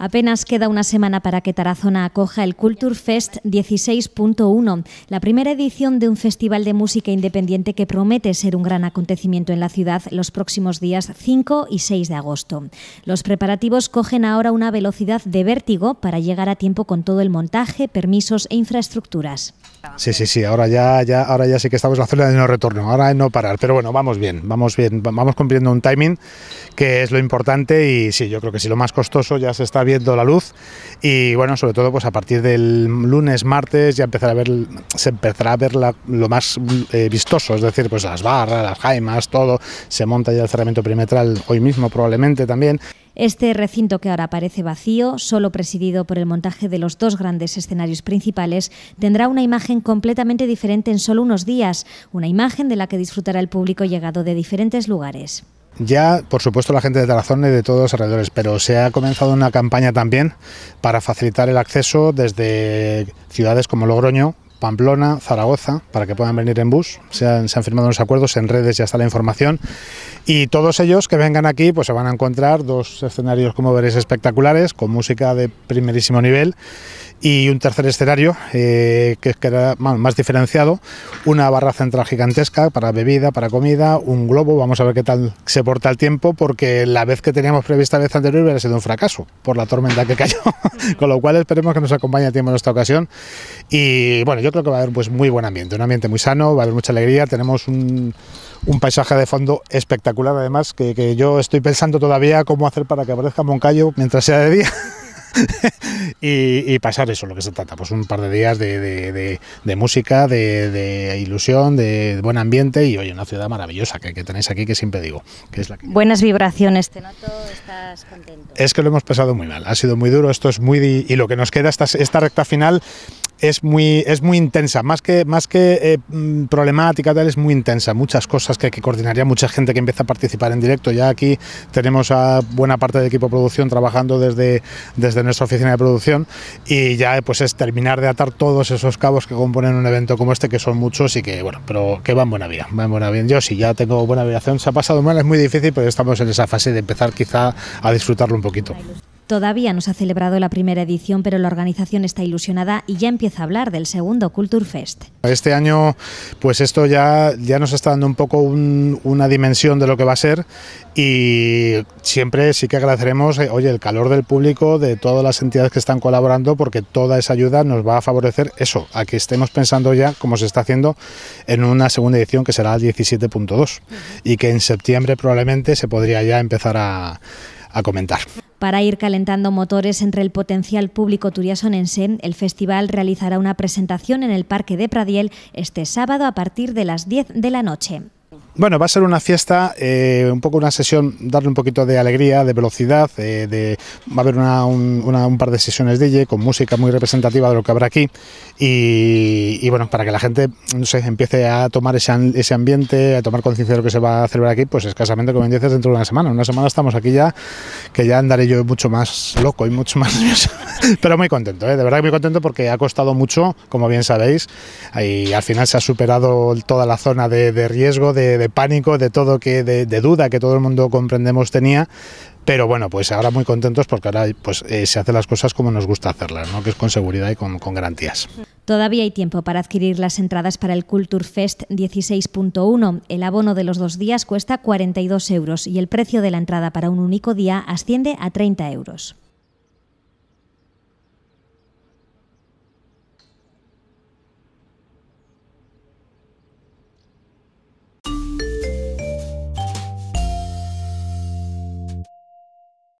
Apenas queda una semana para que Tarazona acoja el Culture Fest 16.1, la primera edición de un festival de música independiente que promete ser un gran acontecimiento en la ciudad los próximos días 5 y 6 de agosto. Los preparativos cogen ahora una velocidad de vértigo para llegar a tiempo con todo el montaje, permisos e infraestructuras. Sí, sí, sí, ahora ya, ahora ya sé que estamos en la zona de no retorno, ahora no parar, pero bueno, vamos bien, vamos bien, vamos cumpliendo un timing que es lo importante y sí, yo creo que si lo más costoso ya se está viendo la luz y bueno, sobre todo pues a partir del lunes, martes ya empezará a ver, se empezará a ver lo más eh, vistoso, es decir, pues las barras, las jaimas, todo, se monta ya el cerramiento perimetral hoy mismo probablemente también. Este recinto que ahora parece vacío, solo presidido por el montaje de los dos grandes escenarios principales, tendrá una imagen completamente diferente en solo unos días, una imagen de la que disfrutará el público llegado de diferentes lugares ya, por supuesto, la gente de Tarazón y de todos los alrededores, pero se ha comenzado una campaña también para facilitar el acceso desde ciudades como Logroño, Pamplona, Zaragoza, para que puedan venir en bus. Se han, firmado unos acuerdos, en redes ya está la información. Y todos ellos que vengan aquí, pues se van a encontrar dos escenarios, como veréis, espectaculares, con música de primerísimo nivel. Y un tercer escenario, eh, que era más diferenciado, una barra central gigantesca para bebida, para comida, un globo, vamos a ver qué tal se porta el tiempo, porque la vez que teníamos prevista la vez anterior hubiera sido un fracaso por la tormenta que cayó, con lo cual esperemos que nos acompañe el tiempo en esta ocasión. Y bueno, yo creo que va a haber pues muy buen ambiente, un ambiente muy sano, va a haber mucha alegría, tenemos un, un paisaje de fondo espectacular además, que, que, yo estoy pensando todavía cómo hacer para que aparezca Moncayo mientras sea de día. y, pasar eso, lo que se trata, pues un par de días de, de, música, de, ilusión, de buen ambiente y oye, una ciudad maravillosa que, que tenéis aquí que siempre digo. Que es la que Buenas vibraciones, te estás contento. Es que lo hemos pasado muy mal, ha sido muy duro, esto es muy... y lo que nos queda esta, esta recta final es muy, es muy intensa, más que, más que eh, mm, problemática, tal, es muy intensa. Muchas cosas que, hay que coordinar, ya mucha gente que empieza a participar en directo. Ya aquí tenemos a buena parte del equipo de producción trabajando desde, desde nuestra oficina de producción y ya eh, pues es terminar de atar todos esos cabos que componen un evento como este, que son muchos y que, bueno, pero que van buena vida, van buena bien. Yo sí, ya tengo buena vibración, se ha pasado mal, es muy difícil, pero estamos en esa fase de empezar quizá a disfrutarlo un poquito. Todavía no se ha celebrado la primera edición, pero la organización está ilusionada y ya empieza a hablar del segundo Culture Fest. Este año, pues esto ya, ya nos está dando un poco una dimensión de lo que va a ser y siempre sí que agradeceremos, eh, oye, el calor del público, de todas las entidades que están colaborando, porque toda esa ayuda nos va a favorecer eso, a que estemos pensando ya, como se está haciendo, en una segunda edición que será el 17.2 y que en septiembre probablemente se podría ya empezar a comentar. Para ir calentando motores entre el potencial público turiasonense, el festival realizará una presentación en el Parque de Pradiel este sábado a partir de las 10 de la noche. Bueno, va a ser una fiesta, eh, un poco una sesión, darle un poquito de alegría, de velocidad, eh, de, va a haber un, par de sesiones DJ con música muy representativa de lo que habrá aquí y, bueno, para que la gente, no sé, empiece a tomar ese, ambiente, a tomar conciencia de lo que se va a celebrar aquí, pues escasamente, como dices, dentro de una semana. una semana estamos aquí ya, que ya andaré yo mucho más loco y mucho más pero muy contento, eh, de verdad que muy contento porque ha costado mucho, como bien sabéis, y al final se ha superado toda la zona de riesgo, de de pánico, de todo que, de, duda que todo el mundo comprendemos tenía, pero bueno, pues ahora muy contentos porque ahora pues, eh, se hacen las cosas como nos gusta hacerlas, ¿no? que es con seguridad y con, con garantías. Todavía hay tiempo para adquirir las entradas para el Culture Fest 16.1. El abono de los dos días cuesta 42 euros y el precio de la entrada para un único día asciende a 30 euros.